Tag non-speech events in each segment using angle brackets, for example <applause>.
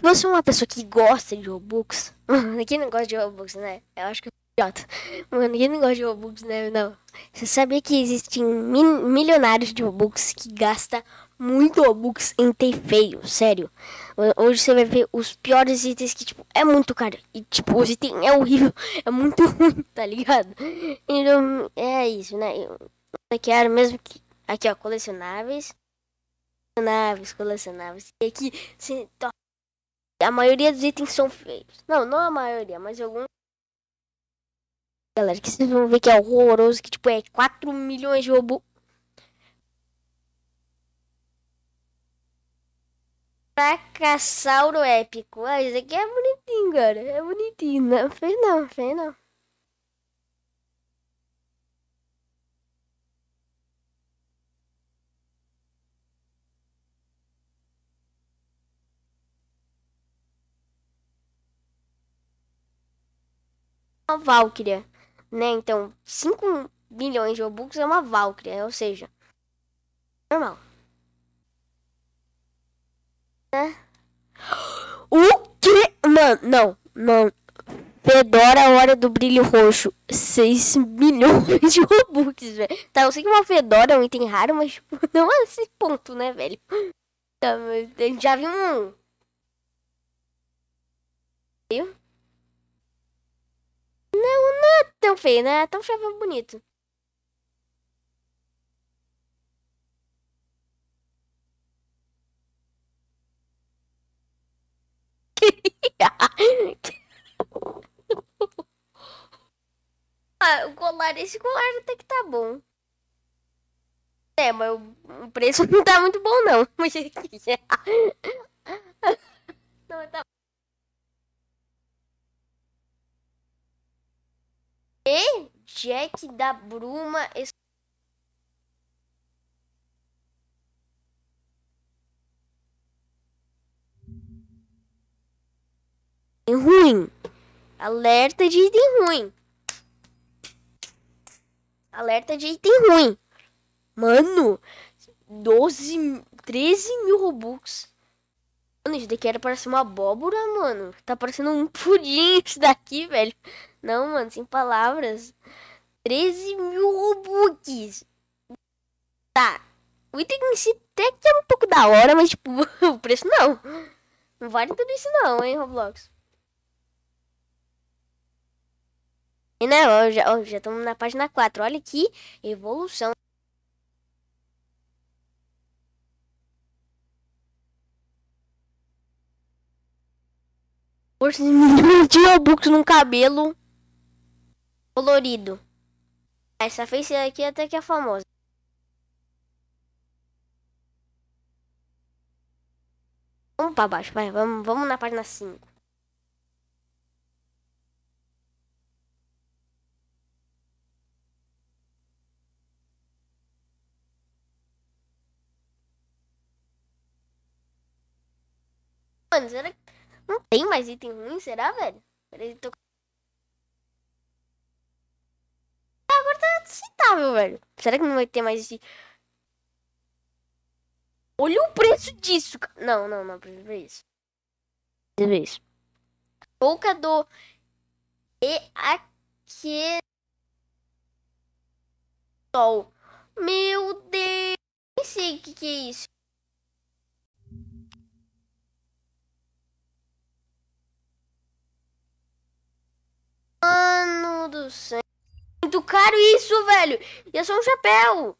você é uma pessoa que gosta de Robux. Quem <laughs> não gosta de Robux, né? Eu acho que eu sou idiota. <laughs> Mano, quem não gosta de Robux, né? Não. Você sabia que existem milionários de Robux que gastam muito Robux em ter feio, sério. Hoje você vai ver os piores itens que, tipo, é muito caro. E, tipo, os itens é horrível, <laughs> é muito ruim, tá ligado? Então, é isso, né? Eu quero mesmo que... Aqui, ó, colecionáveis. Colecionáveis, colecionáveis. E aqui, se. A maioria dos itens são feios. Não, não a maioria, mas alguns. Galera, que vocês vão ver que é horroroso, que tipo é 4 milhões de robôs. Fracassauro épico. Ah, isso aqui é bonitinho, cara. É bonitinho. Não fez não, fez não. uma Valkyria, né? Então, 5 bilhões de Robux é uma Valkyria, ou seja, normal. Né? O que? Mano, não, não. Fedora a hora do brilho roxo. 6 milhões de Robux, velho. Tá, eu sei que uma Fedora é um item raro, mas tipo, <laughs> não é esse ponto, né, velho? Tá, já vi um. Viu? Não, não é tão feio, né? É tão feio, é bonito. <laughs> ah, o colar, esse colar até que tá bom. É, mas o preço <laughs> não tá muito bom, não. <laughs> Jack da Bruma é ruim. Alerta de item ruim. Alerta de item ruim. Mano, 12, 13 mil Robux. Mano, isso daqui era ser uma abóbora, mano. Tá parecendo um <laughs> pudim isso daqui, velho. Não, mano, sem palavras. 13 mil Robux. Tá. O item em si até que é um pouco da hora, mas tipo, <laughs> o preço não. Não vale tudo isso não, hein, Roblox. E né, ó, já, estamos na página 4. Olha que evolução. Por milhões de <laughs> Robux num cabelo colorido. Essa face aqui até que é famosa. Vamos para baixo, vai, vamos, vamos na página 5. Mano, será que não tem mais item ruim, será, velho? Peraí, tô inaceitável, velho. Será que não vai ter mais esse. Olha o preço disso, cara. Não, não, não, precisa ver isso. Precisa ver isso. Boca do. E aqui. Sol. Meu Deus. Nem sei o que, que é isso. Mano do céu muito caro isso, velho. E é só um chapéu.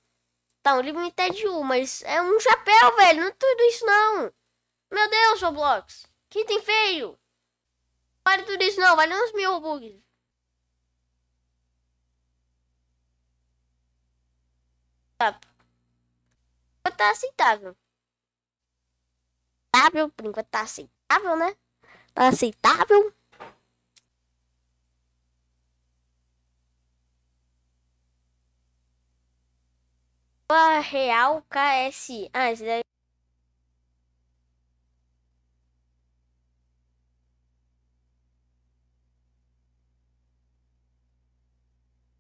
Tá, um limited 1, mas é um chapéu, velho. Não é tudo isso, não. Meu Deus, Roblox. Que tem feio. Pare tudo isso, não. Vale uns mil bugs. Tá. Tá aceitável. Tá, por enquanto tá aceitável, né? Tá aceitável. Boa Real KSI. Ah, esse daí.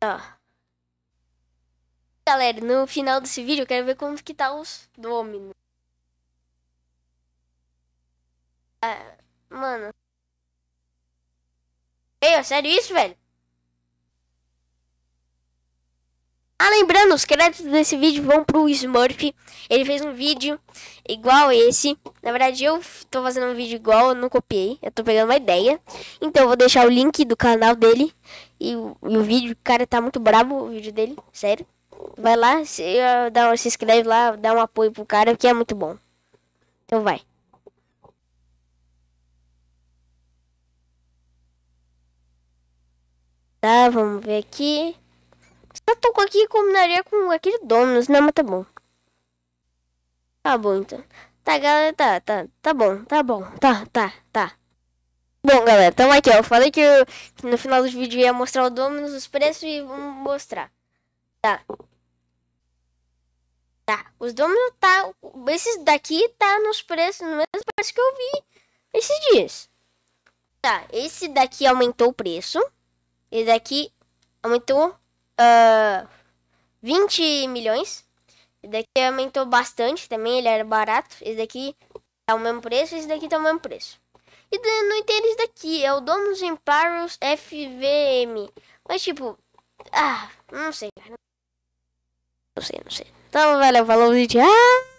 Ó. Galera, no final desse vídeo eu quero ver quanto que tá os domínios. Ah, mano. Ei, é sério isso, velho? lembrando, os créditos desse vídeo vão pro Smurf. Ele fez um vídeo igual esse. Na verdade, eu tô fazendo um vídeo igual, eu não copiei. Eu tô pegando uma ideia. Então, eu vou deixar o link do canal dele. E, e o vídeo, cara, tá muito brabo o vídeo dele, sério. Vai lá, se, uh, dá, se inscreve lá, dá um apoio pro cara, que é muito bom. Então, vai. Tá, vamos ver aqui. Só toco aqui e combinaria com aquele Dominus. Não, né, mas tá bom. Tá bom, então. Tá, galera, tá, tá, tá bom, tá bom, tá, tá, tá. Bom, galera, então aqui, ó. Eu falei que, eu, que no final do vídeo ia mostrar o Dominus, os preços e vamos mostrar. Tá. Tá. Os Dominus tá... Esses daqui tá nos preços, no mesmo preço que eu vi esses dias. Tá, esse daqui aumentou o preço. Esse daqui aumentou uh, ah, 20 milhões. Esse daqui aumentou bastante também, ele era barato. Esse daqui tá o mesmo preço, esse daqui tá o mesmo preço. E não entendo esse daqui, é o Domus Empires FVM. Mas tipo, ah, não sei, cara. Não sei, não sei. Então, valeu falou o vídeo. Ah!